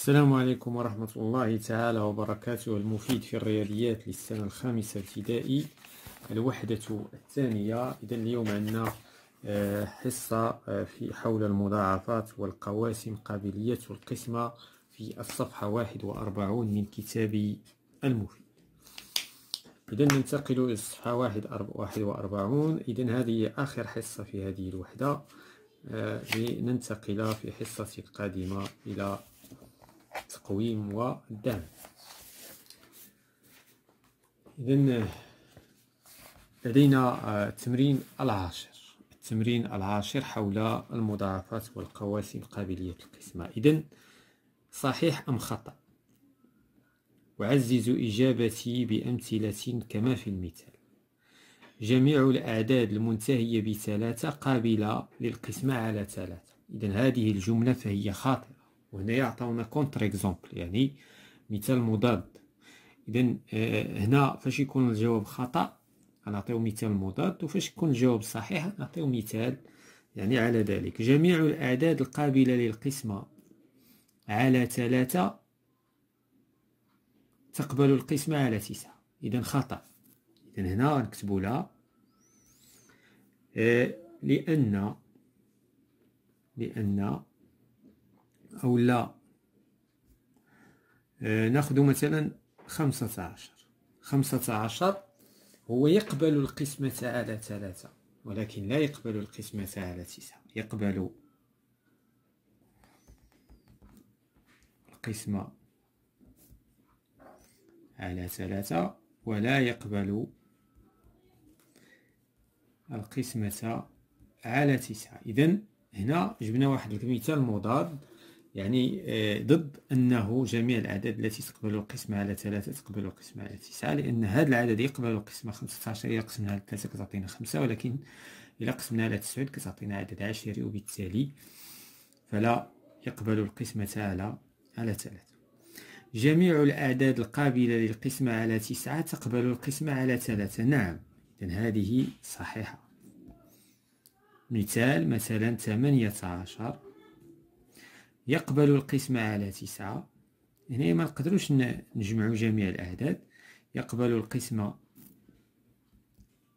السلام عليكم ورحمة الله تعالى وبركاته المفيد في الرياضيات للسنة الخامسة ابتدائي الوحدة الثانية إذا اليوم عندنا آه، حصة آه، في حول المضاعفات والقواسم قابلية القسمة في الصفحة واحد وأربعون من كتاب المفيد إذا ننتقل إلى الصفحة واحد, وأربعون إذا هذه آخر حصة في هذه الوحدة آه، لننتقل في حصة القادمة إلى التقويم والدعم إذا لدينا آه، التمرين العاشر التمرين العاشر حول المضاعفات والقواسم قابلية القسمة إذا صحيح أم خطأ أعزز إجابتي بأمثلة كما في المثال جميع الأعداد المنتهية بثلاثة قابلة للقسمة على ثلاثة إذا هذه الجملة فهي خاطئة وهنا يعطونا كونتر اكزومبل يعني مثال مضاد اذا آه، هنا فاش يكون الجواب خطا غنعطيو مثال مضاد وفاش يكون الجواب صحيح نعطيو مثال يعني على ذلك جميع الاعداد القابله للقسمه على ثلاثة تقبل القسمة على تسعة إذا خطأ إذا هنا نكتبوا لها آه، لأن لأن او لا آه، ناخذ مثلا خمسة عشر خمسة عشر هو يقبل القسمة على ثلاثة ولكن لا يقبل القسمة على تسعة يقبل القسمة على ثلاثة ولا يقبل القسمة على تسعة إذن هنا جبنا واحد المثال مضاد يعني آه، ضد أنه جميع الأعداد التي تقبل القسمة على ثلاثة تقبل القسمة على تسعة لأن هذا العدد يقبل القسمة 15 عشر إذا على ثلاثة كتعطينا خمسة ولكن إذا قسمناها على تسعود كتعطينا عدد عشري وبالتالي فلا يقبل القسمة على على ثلاثة جميع الأعداد القابلة للقسمة على تسعة تقبل القسمة على ثلاثة نعم إذن هذه صحيحة مثال مثلا 18 عشر يقبل القسمة على تسعة هنا ما نقدروش نجمعو جميع الأعداد يقبل القسمة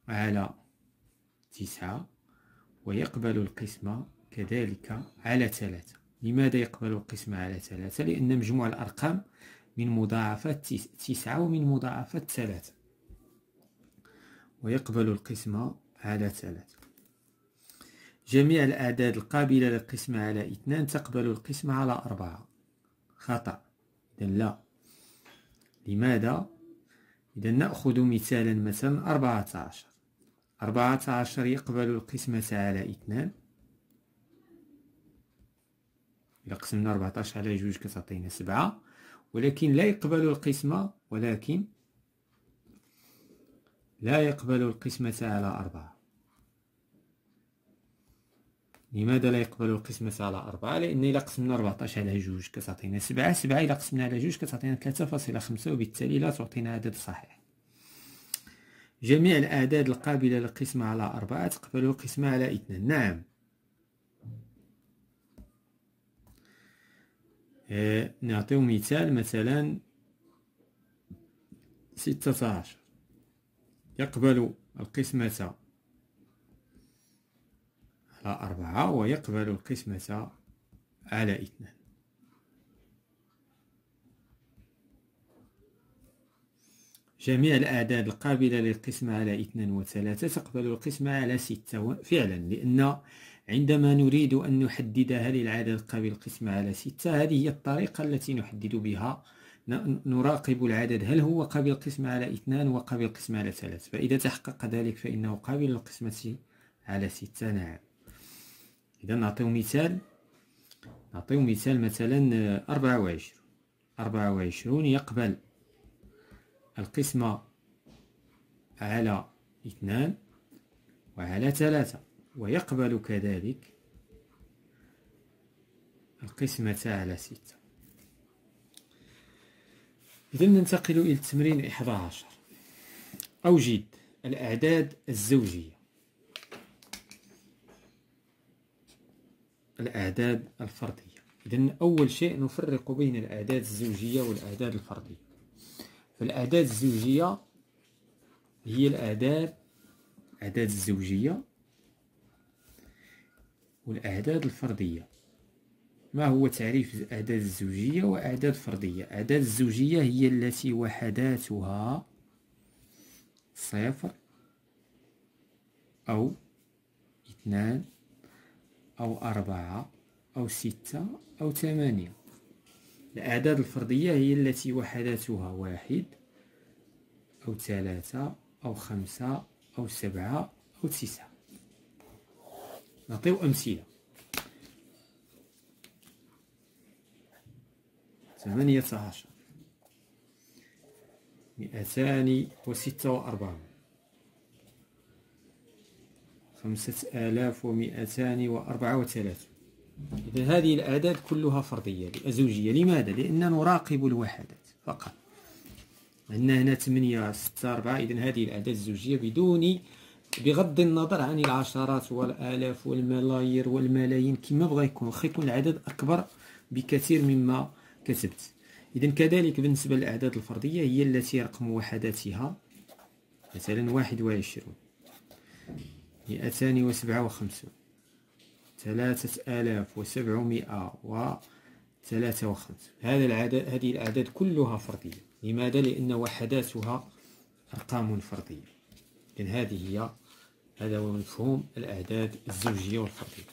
على تسعة ويقبل القسمة كذلك على ثلاثة لماذا يقبل القسمة على ثلاثة؟ لأن مجموع الأرقام من مضاعفة تسعة ومن مضاعفة ثلاثة ويقبل القسمة على ثلاثة جميع الأعداد القابلة للقسمة على اثنان تقبل القسمة على أربعة خطأ إذا لا لماذا؟ إذا نأخذ مثالا مثلا أربعة عشر أربعة عشر يقبل القسمة على اثنان إذا قسمنا عشر على جوج كتعطينا سبعة ولكن لا يقبل القسمة ولكن لا يقبل القسمة على أربعة لماذا لا يقبل القسمة على أربعة لأن إلا قسمنا 14 على جوج كتعطينا سبعة سبعة إلا قسمنا على جوج كتعطينا ثلاثة فاصلة خمسة وبالتالي لا تعطينا عدد صحيح جميع الأعداد القابلة للقسمة على أربعة تقبل القسمة على اثنان نعم آه، نعطيو مثال مثلا ستة عشر يقبل القسمة أربعة ويقبل القسمة على اثنان جميع الأعداد القابلة للقسمة على اثنان وثلاثة تقبل القسمة على ستة فعلا لأن عندما نريد أن نحدد هل العدد قابل القسمة على ستة هذه هي الطريقة التي نحدد بها نراقب العدد هل هو قابل القسمة على اثنان وقابل القسمة على ثلاث فإذا تحقق ذلك فإنه قابل للقسمة على ستة نعم اذا نعطيو مثال نعطيو مثال مثلا آه، أربعة وعشرون أربعة وعشرون يقبل القسمة على اثنان وعلى ثلاثة ويقبل كذلك القسمة على ستة إذا ننتقل إلى التمرين عشر أوجد الأعداد الزوجية الأعداد الفردية إذا أول شيء نفرق بين الأعداد الزوجية والأعداد الفردية فالأعداد الزوجية هي الأعداد أعداد الزوجية والأعداد الفردية ما هو تعريف الأعداد الزوجية وأعداد فردية أعداد الزوجية هي التي وحداتها صفر أو اثنان أو أربعة أو ستة أو ثمانية الأعداد الفردية هي التي وحداتها واحد أو ثلاثة أو خمسة أو سبعة أو تسعة نعطيو أمثلة ثمانية عشر مئتان وستة وأربعون خمسة آلاف ومئتان وأربعة وثلاثون إذا هذه الأعداد كلها فردية أزوجية لماذا؟ لأننا نراقب الوحدات فقط عندنا هنا ثمانية ستة أربعة إذا هذه الأعداد الزوجية بدون بغض النظر عن العشرات والآلاف والملايير والملايين كما بغى يكون واخا يكون العدد أكبر بكثير مما كتبت إذا كذلك بالنسبة للأعداد الفردية هي التي رقم وحداتها مثلا واحد وعشرون مئتان وسبعة وخمسون ثلاثة آلاف وسبعمائة وثلاثة وخمسون هذا العدد هذه الأعداد كلها فردية لماذا؟ لأن وحداتها أرقام فردية إذن هذه هي هذا هو مفهوم الأعداد الزوجية والفردية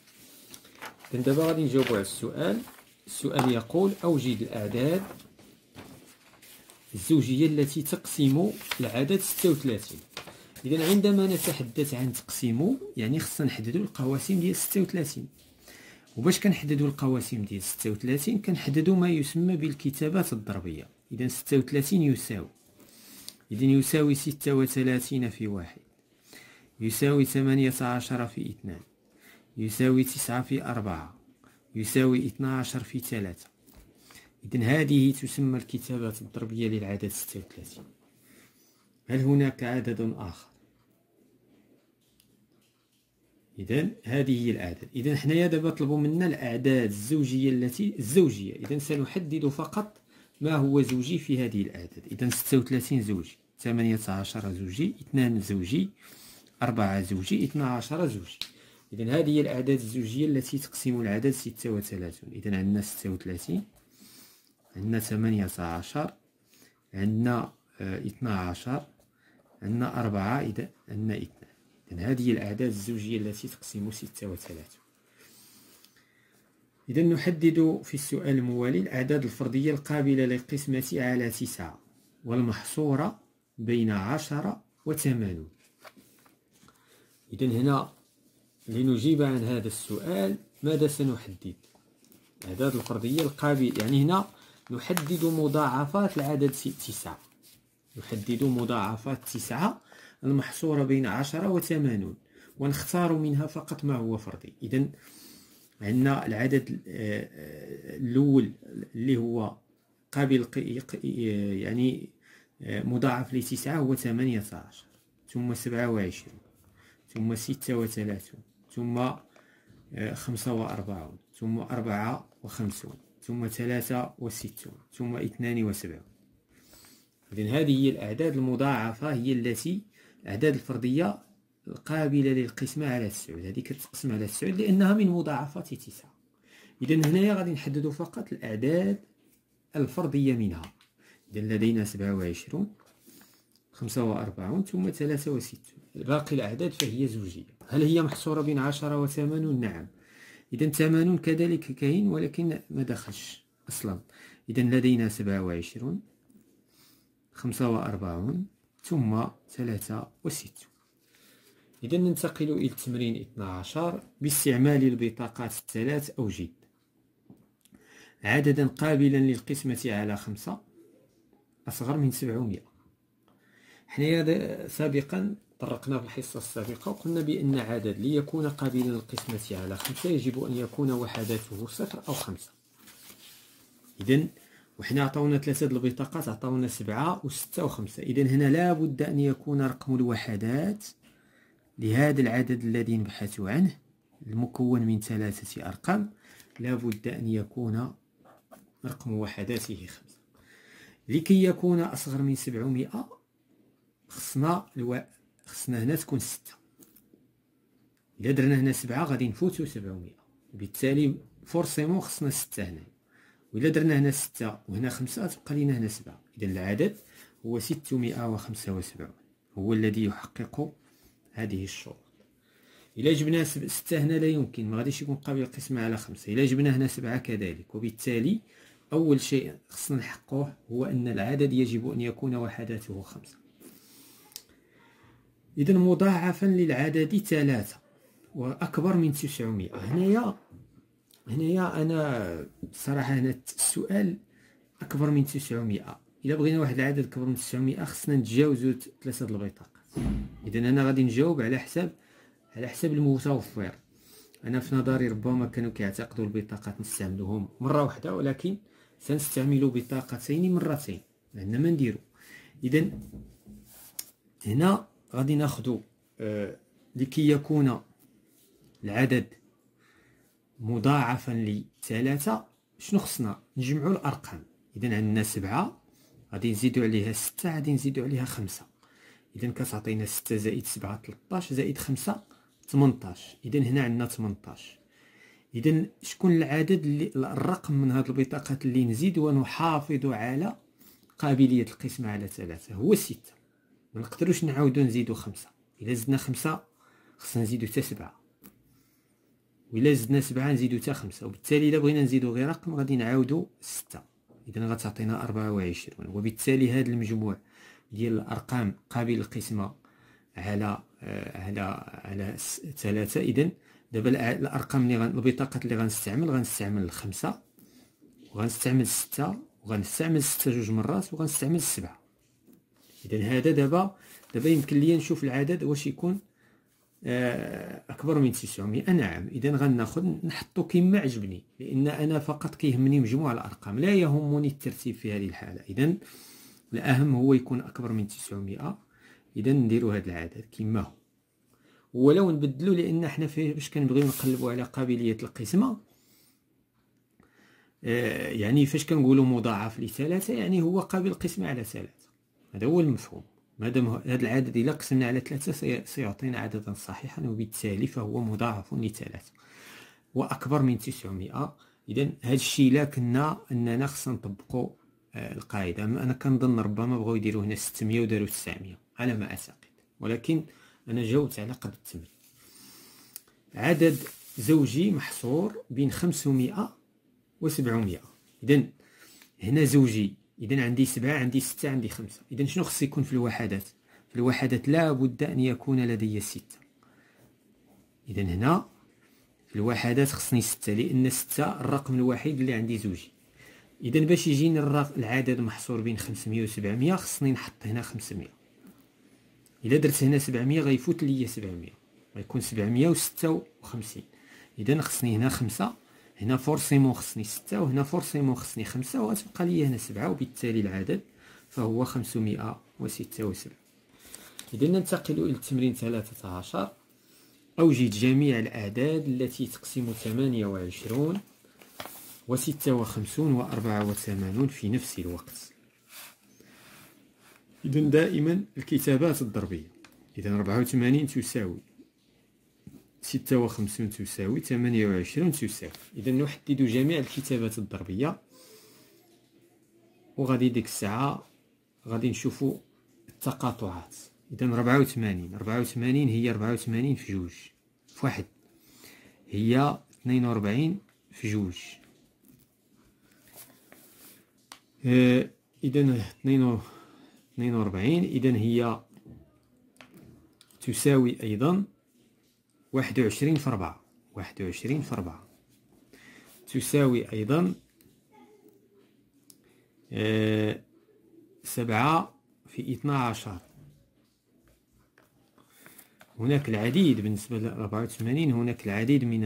إذن دابا غادي نجاوبو على السؤال السؤال يقول أوجد الأعداد الزوجية التي تقسم العدد ستة وثلاثين إذا عندما نتحدث عن تقسيمه يعني خصنا نحددوا القواسم ديال 36 وباش كنحددوا القواسم ديال 36 كنحددوا ما يسمى بالكتابات الضربية إذا 36 يساوي إذا يساوي 36 في 1 يساوي 18 في 2 يساوي 9 في 4 يساوي 12 في 3 إذا هذه تسمى الكتابات الضربية للعدد 36 هل هناك عدد آخر اذا هذه هي الاعداد اذا حنايا دابا طلبوا منا الاعداد الزوجيه التي الزوجيه اذا سنحدد فقط ما هو زوجي في هذه الاعداد اذا 36 زوجي 18 زوجي 2 زوجي 4 زوجي 12 زوجي اذا هذه هي الاعداد الزوجيه التي تقسم العدد 36 آه، اذا عندنا 36 عندنا 18 عندنا 12 عندنا 4 اذا عندنا 2 إذن هذه الأعداد الزوجية التي تقسم ستة وثلاثة إذا نحدد في السؤال الموالي الأعداد الفردية القابلة للقسمة على تسعة والمحصورة بين عشرة وثمانون إذا هنا لنجيب عن هذا السؤال ماذا سنحدد الأعداد الفردية القابلة يعني هنا نحدد مضاعفات العدد تسعة نحدد مضاعفات تسعة المحصورة بين عشرة وثمانون ونختار منها فقط ما هو فردي إذا عندنا العدد آه، الأول اللي هو قابل يعني آه، مضاعف لتسعة هو ثمانية عشر ثم سبعة وعشرون ثم ستة وثلاثون ثم آه، خمسة وأربعون ثم أربعة وخمسون ثم ثلاثة وستون ثم اثنان وسبعون إذن هذه هي الأعداد المضاعفة هي التي أعداد الفردية القابلة للقسمة على 9 هذه كتقسم على 9 لأنها من مضاعفات تسعة إذا هنايا غادي نحددو فقط الأعداد الفردية منها إذا لدينا سبعة وعشرون خمسة وأربعون ثم ثلاثة وستون باقي الأعداد فهي زوجية هل هي محصورة بين عشرة وثمانون نعم إذا ثمانون كذلك كاين ولكن ما دخلش أصلا إذا لدينا سبعة وعشرون خمسة وأربعون ثم ثلاثة وست إذا ننتقل إلى التمرين 12 باستعمال البطاقات الثلاث أو جد عددا قابلا للقسمة على خمسة أصغر من سبعمية حنايا سابقا طرقنا في الحصة السابقة وقلنا بأن عدد ليكون قابلا للقسمة على خمسة يجب أن يكون وحداته صفر أو خمسة إذا وحنا عطاونا ثلاثه د البطاقات عطاونا سبعة وستة وخمسة اذا هنا لابد ان يكون رقم الوحدات لهذا العدد الذي نبحث عنه المكون من ثلاثه ارقام لابد ان يكون رقم وحداته خمسة لكي يكون اصغر من 700 خصنا الو... خصنا هنا تكون ستة الا درنا هنا سبعة غادي نفوتو 700 بالتالي فورسيمون خصنا ستة هنا وإلا درنا هنا ستة وهنا خمسة تبقى لينا هنا سبعة إذا العدد هو ستمائة وخمسة وسبعون هو الذي يحقق هذه الشروط إلا جبنا ستة هنا لا يمكن ما غاديش يكون قابل القسمة على خمسة إلا جبنا هنا سبعة كذلك وبالتالي أول شيء خصنا نحققه هو أن العدد يجب أن يكون وحداته خمسة إذا مضاعفا للعدد ثلاثة وأكبر من تسعمائة هنايا هنايا انا صراحه هنا السؤال اكبر من 900 الا بغينا واحد العدد اكبر من 900 خصنا نتجاوزو ثلاثه البطاقات اذا انا غادي نجاوب على حساب على حساب المتوفر انا في نظري ربما كانوا كيعتقدوا البطاقات نستعملوهم مره واحده ولكن سنستعمل بطاقتين مرتين لان ما نديرو اذا هنا غادي ناخذ آه لكي يكون العدد مضاعفا لثلاثة شنو خصنا نجمعوا الارقام اذا عندنا سبعة غادي نزيدو عليها ستة غادي نزيدو عليها خمسة اذا كتعطينا ستة زائد سبعة 13 زائد خمسة 18 اذا هنا عندنا 18 اذا شكون العدد اللي الرقم من هاد البطاقات اللي نزيد ونحافظ على قابليه القسمه على ثلاثة هو ستة ما نقدروش نعاودو نزيدو خمسة الا زدنا خمسة خصنا نزيدو حتى سبعة وإلا زدنا سبعة نزيدو تا خمسة وبالتالي إلا بغينا نزيدو غير رقم غادي نعاودو ستة إذا غتعطينا أربعة وعشرون وبالتالي هاد المجموع ديال الأرقام قابل للقسمة آه، على على على ثلاثة إذا دابا الأرقام اللي غن البطاقات اللي غنستعمل غنستعمل الخمسة وغنستعمل ستة وغنستعمل ستة جوج مرات وغنستعمل سبعة إذا هذا دابا دابا يمكن ليا نشوف العدد واش يكون آه، اكبر من 900 نعم اذا غناخذ نحطو كما عجبني لان انا فقط كيهمني مجموع الارقام لا يهمني الترتيب في هذه الحاله اذا الاهم هو يكون اكبر من 900 اذا نديرو هذا العدد كما هو ولو نبدلو لان حنا باش كنبغيو نقلبو على قابليه القسمه آه، يعني فاش كنقولوا مضاعف لثلاثة يعني هو قابل القسمة على ثلاثة هذا هو المفهوم مادام هذا العدد إلا قسمنا على ثلاثة سيعطينا عددا صحيحا وبالتالي فهو مضاعف لثلاثة وأكبر من تسعمائة إذا هاد الشيء لا كنا أننا خصنا نطبقو آه، القاعدة أنا كنظن ربما بغاو يديروا هنا 600 وداروا 900 على ما أعتقد ولكن أنا جاوبت على قبل الثمن عدد زوجي محصور بين 500 و 700 إذا هنا زوجي اذا عندي سبعة عندي ستة عندي خمسة اذا شنو خص يكون في الوحدات في الوحدات لا بد ان يكون لدي ستة اذا هنا في الوحدات خصني ستة لان ستة الرقم الوحيد اللي عندي زوجي اذا باش يجيني العدد محصور بين 500 و 700 خصني نحط هنا 500 الا درت هنا 700 غيفوت ليا 700 غيكون 756 اذا خصني هنا 5 هنا فورسيمون خصني ستة وهنا فورسيمون خصني خمسة وغتبقى ليا هنا سبعة وبالتالي العدد فهو خمسمائة وستة وسبعة إذا ننتقل إلى التمرين ثلاثة عشر أوجد جميع الأعداد التي تقسم ثمانية وعشرون وستة وخمسون وأربعة وثمانون في نفس الوقت إذا دائما الكتابات الضربية إذا ربعة وثمانين تساوي ستة وخمسون تساوي ثمانية وعشرون تساوي إذا نحدد جميع الكتابات الضربية وغادي ديك الساعة غادي نشوفو التقاطعات إذا ربعة وثمانين ربعة وثمانين هي ربعة وثمانين في جوج في واحد هي اثنين وربعين في جوج اه إذا اثنين اثنين وربعين إذا هي تساوي أيضا واحد وعشرين في ربعة واحد وعشرين في ربعة تساوي أيضا آه، سبعة في اثنا عشر هناك العديد بالنسبة لربعة وثمانين هناك العديد من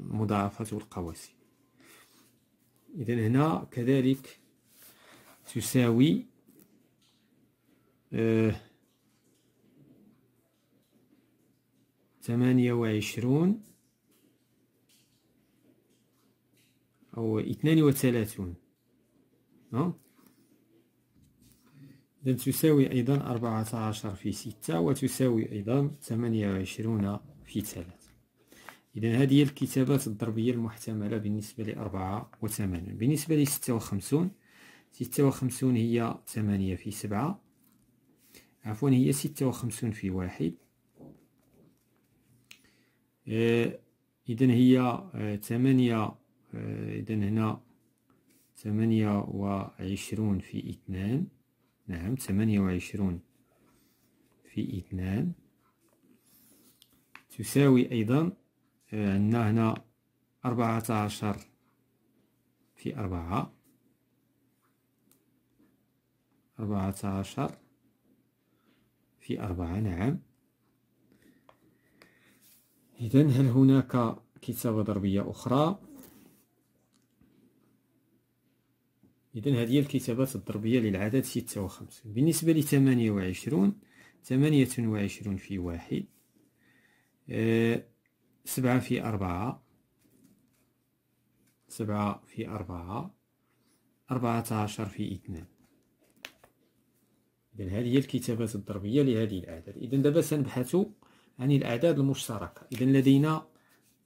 المضاعفات والقواسم إذا هنا كذلك تساوي آه ثمانية وعشرون أو اثنان وثلاثون إذن تساوي أيضا أربعة عشر في ستة وتساوي أيضا ثمانية وعشرون في ثلاثة إذا هذه هي الكتابات الضربية المحتملة بالنسبة لأربعة وثمانون بالنسبة لستة وخمسون ستة وخمسون هي ثمانية في سبعة عفوا هي ستة وخمسون في واحد إيه، إذن هي إيه، ثمانية إيه، إذن هنا ثمانية وعشرون في اثنان نعم ثمانية وعشرون في اثنان تساوي ايضا عندنا هنا أربعة عشر في أربعة أربعة عشر في أربعة نعم إذا هل هناك كتابة ضربية أخرى إذا هذه الكتابات الضربية للعدد ستة وخمسين بالنسبة لثمانية وعشرون ثمانية وعشرون في واحد أه سبعة في أربعة سبعة في أربعة أربعة عشر في اثنان إذا هذه هي الكتابات الضربية لهذه الأعداد إذا دابا سنبحث عن يعني الأعداد المشتركة إذا لدينا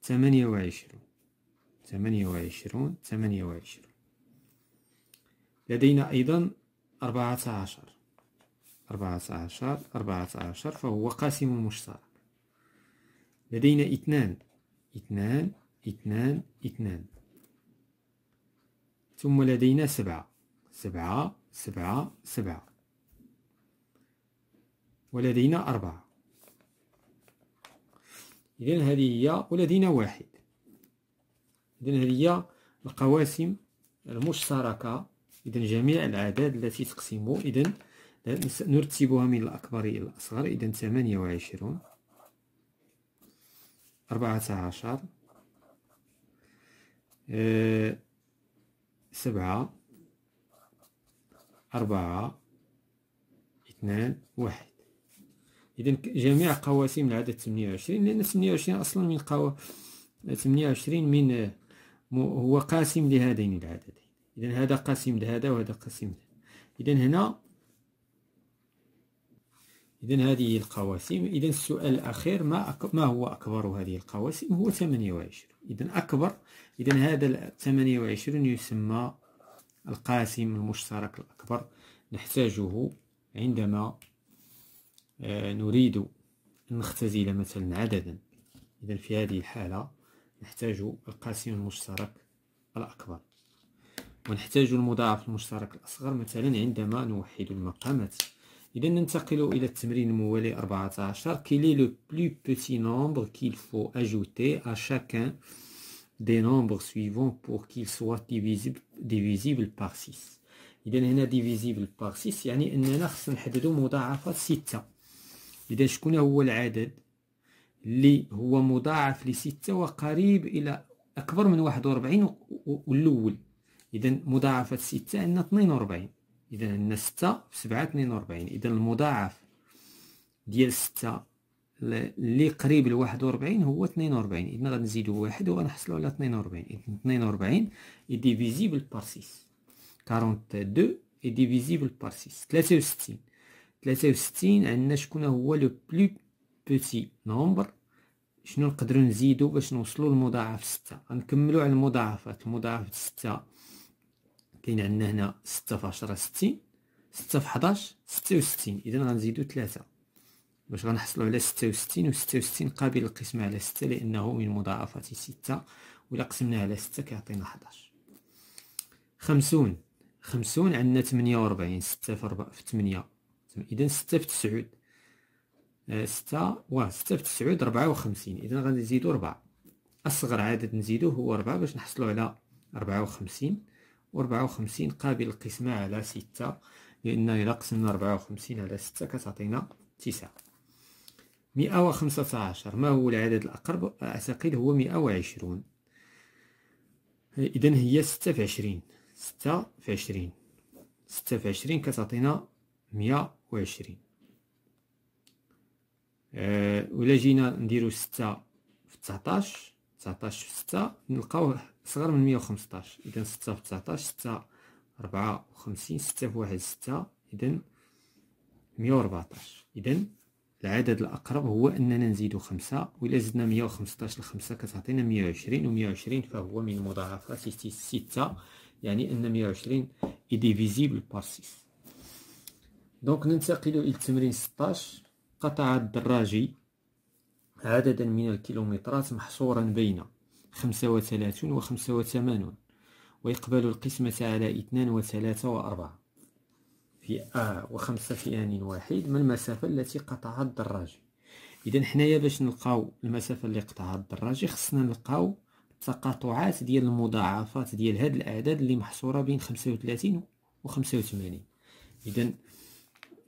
ثمانية وعشرون ثمانية وعشرون ثمانية وعشرون لدينا أيضا أربعة عشر أربعة عشر أربعة عشر فهو قاسم مشترك لدينا اثنان اثنان اثنان اثنان ثم لدينا سبعة سبعة سبعة سبعة ولدينا أربعة إذا هذه هي ولدينا واحد إذا هذه هي القواسم المشتركة إذا جميع الأعداد التي تقسم إذا نرتبها من الأكبر إلى الأصغر إذا ثمانية وعشرون أربعة عشر آه، سبعة أربعة اثنان واحد اذا جميع قواسم العدد 28 لان 28 اصلا من قوا 28 من هو قاسم لهذين العددين اذا هذا قاسم لهذا وهذا قاسم اذا هنا اذا هذه القواسم اذا السؤال الاخير ما أك... ما هو اكبر هذه القواسم هو 28 اذا اكبر اذا هذا 28 يسمى القاسم المشترك الاكبر نحتاجه عندما آه، نريد أن نختزل مثلا عددا إذا في هذه الحالة نحتاج القاسم المشترك الأكبر ونحتاج المضاعف المشترك الأصغر مثلا عندما نوحد المقامات إذا ننتقل إلى التمرين الموالي 14 كيل لو بلو plus نومبر كيل فو أجوتي أ شاكان دي نومبر سويفون بور كيل سوا ديفيزيبل divisible, divisible 6 إذا هنا ديفيزيبل بار 6 يعني أننا خصنا نحددو مضاعفات 6 إذا شكون هو العدد اللي هو مضاعف لستة وقريب إلى أكبر من واحد وربعين والأول إذا مضاعفة ستة عندنا اثنين وربعين إذا عندنا ستة سبعة اثنين وربعين إذا المضاعف ديال ستة اللي قريب لواحد وربعين هو اثنين وربعين إذا غنزيدو واحد وغنحصلو على اثنين وربعين إذا اثنين وربعين ديفيزيبل بار 6 كارونت دو ديفيزيبل بار 6 63 ثلاثة وستين عندنا شكون هو لو بلو بوتي نومبر شنو نقدرو نزيدو باش نوصلو للمضاعف ستة غنكملو على المضاعفات المضاعف ستة كاين عندنا هنا ستة في عشرة ستين ستة في حداش ستة وستين إذا غنزيدو تلاتة باش غنحصلو على ستة وستين وستة وستين قابل للقسم على ستة لأنه من مضاعفات ستة وإلا قسمنا على ستة كيعطينا حداش خمسون خمسون عندنا تمنية وربعين ستة في ربع في ثمانية اذا ستة في تسعود آه، ستة واه ستة في تسعود ربعة وخمسين اذا غادي نزيدو ربعة اصغر عدد نزيدو هو ربعة باش نحصلو على ربعة وخمسين وربعة وخمسين قابل القسمة على ستة لان الا قسمنا ربعة وخمسين على ستة كتعطينا تسعة مئة وخمسة عشر ما هو العدد الأقرب أعتقد هو مئة وعشرون إذا هي ستة في عشرين ستة في عشرين ستة في عشرين كتعطينا مئة وعشرين آه، ولا جينا نديرو ستة في تسعطاش تسعطاش في ستة نلقاوه صغر من مية وخمسطاش إذا ستة في تسعطاش ستة ربعة وخمسين ستة في واحد ستة إذا مية وربعطاش إذا العدد الأقرب هو أننا نزيدو خمسة وإلا زدنا مية وخمسطاش لخمسة كتعطينا مية وعشرين ومية وعشرين فهو من مضاعفات ستة يعني أن مية وعشرين إديفيزيبل بار سيس دونك ننتقل الى التمرين 16 قطع الدراجي عددا من الكيلومترات محصورا بين 35 و 85 ويقبل القسمة على 2 و 3 و 4 في A و 5 في آن واحد من المسافة التي قطعها الدراجي إذا حنايا باش نلقاو المسافة اللي قطعها الدراجي خصنا نلقاو التقاطعات ديال المضاعفات ديال هاد الأعداد اللي محصورة بين 35 و 85 إذا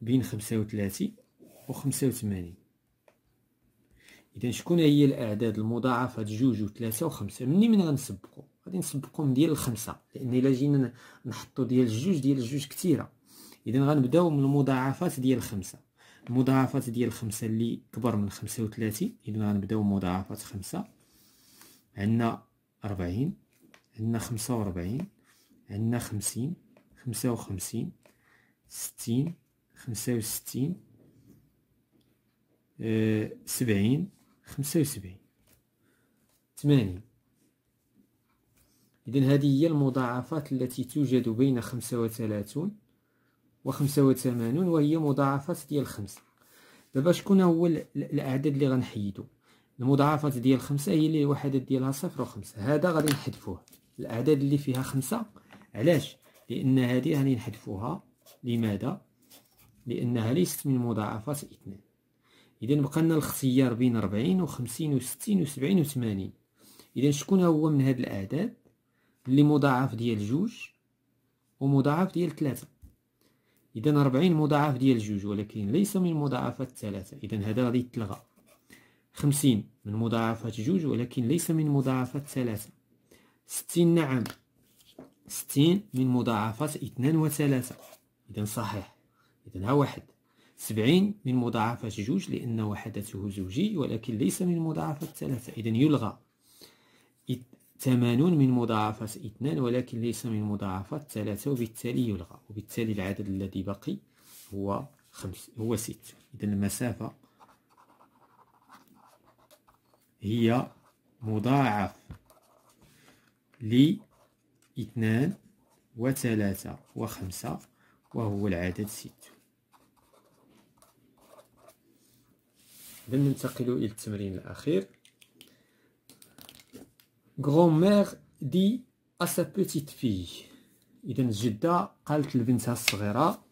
بين خمسة وثلاثين وخمسة وثمانين إذا شكون هي الأعداد المضاعفة جوج وثلاثة وخمسة مني من غنسبقو غادي نسبقو من ديال الخمسة لأن إلا جينا نحطو ديال الجوج ديال الجوج كثيرة إذا غنبداو من المضاعفات ديال الخمسة المضاعفات ديال الخمسة اللي كبر من خمسة وثلاثين إذا غنبداو مضاعفات خمسة عندنا أربعين عندنا خمسة وأربعين عندنا خمسين خمسة وخمسين ستين خمسة وستين آه، سبعين خمسة وسبعين ثمانين إذا هذه هي المضاعفات التي توجد بين خمسة وثلاثون وخمسة وثمانون وهي مضاعفات ديال خمسة دابا شكون هو الأعداد اللي غنحيدو المضاعفات ديال خمسة هي اللي الوحدات ديالها صفر وخمسة هذا غادي نحذفوه الأعداد اللي فيها خمسة علاش لأن هذه غادي نحذفوها لماذا لأنها ليست من مضاعفات الاثنان إذا بقى لنا الاختيار بين 40 و50 و60 و70 و80 إذا شكون هو من هاد الأعداد اللي مضاعف ديال جوج ومضاعف ديال ثلاثة إذا 40 مضاعف ديال جوج ولكن ليس من مضاعفات ثلاثة إذا هذا غادي يتلغى 50 من مضاعفات جوج ولكن ليس من مضاعفات ثلاثة 60 نعم 60 من مضاعفات اثنان وثلاثة إذا صحيح إذا ها واحد سبعين من مضاعفة جوج لأن وحدته زوجي ولكن ليس من مضاعفة ثلاثة إذا يلغى ثمانون من مضاعفة اثنان ولكن ليس من مضاعفة ثلاثة وبالتالي يلغى وبالتالي العدد الذي بقي هو خمس هو ست إذا المسافة هي مضاعف لاثنان وثلاثة وخمسة وهو العدد ست إذا ننتقل إلى التمرين الأخير grand-mère دي à sa petite fille إذا الجدة قالت لبنتها الصغيرة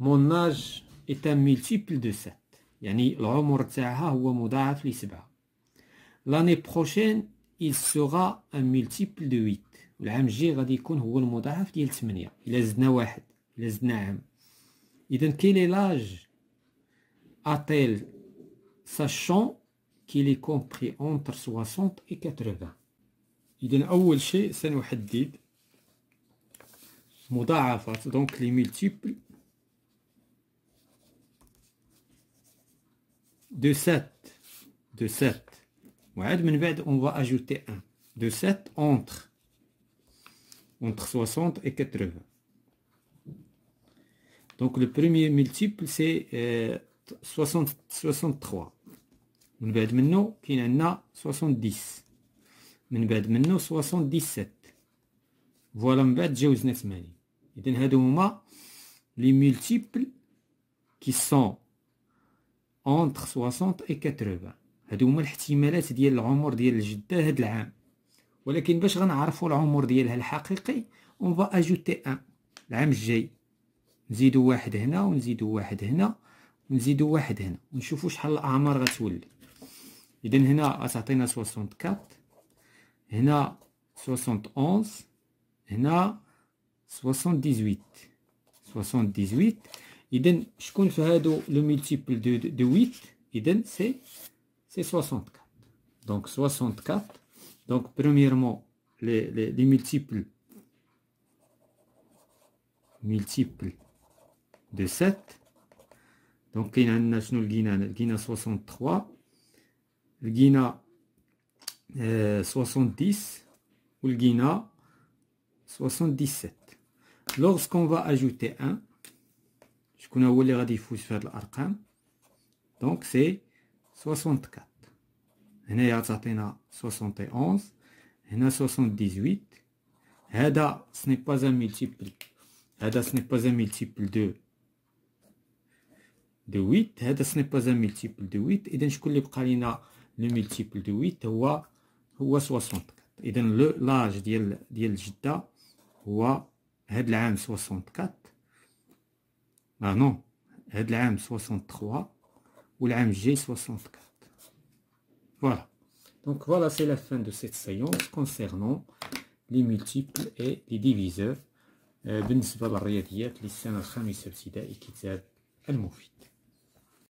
mon âge est un multiple de 7 يعني العمر تاعها هو مضاعف لسبعة l'année prochaine il sera un multiple de 8 العام الجاي غادي يكون هو المضاعف ديال 8 الا زدنا واحد الا زدنا عام اذا كيلي لاج a-t-elle, sachant qu'il est compris entre 60 et 80 إذا nous chez سنحدد donc les multiples. de 7 de 7 on va ajouter 1 de 7 entre entre 60 et 80 donc le premier multiple c'est euh, 63 من بعد منه كاين عندنا 70 من بعد منه 77 فوالا من بعد تجاوزنا 80 اذا هادو هما لي ملتيبل كي سون اونتر 60 اي 80 هادو هما الاحتمالات ديال العمر ديال الجده هاد العام ولكن باش غنعرفوا العمر ديالها الحقيقي اون فا اجوتي ان العام الجاي نزيدوا واحد هنا ونزيدوا واحد هنا نزيدو واحد هنا ونشوفو شحال الاعمار غتولي اذا هنا غتعطينا 64 هنا 71 هنا 78 78 اذا شكون في هادو لو ملتيبل دو دو 8 اذا سي سي 64 دونك 64 دونك بريميرمون لي لي لي ملتيبل ملتيبل de 7 Donc, il y a le national Guinée, 63, le Guinée 70 ou le Guinée 77. Lorsqu'on va ajouter 1, je connais où les faire l'arcane, donc c'est 64. Il y a 71, il y a 78. Et ce n'est pas un multiple. ce n'est pas un multiple de de 8 Ce n'est pas un multiple de 8 اذا شكون اللي بقى لينا لو multiple de 8 هو هو 64 اذا لو لاج ديال ديال الجده هو هذا العام 64 اه نو هذا العام 63 والعام الجاي 64 Voilà. Donc voilà, c'est la fin de cette séance concernant les multiples et les diviseurs euh, للرياضيات ابتدائي كتاب المفيد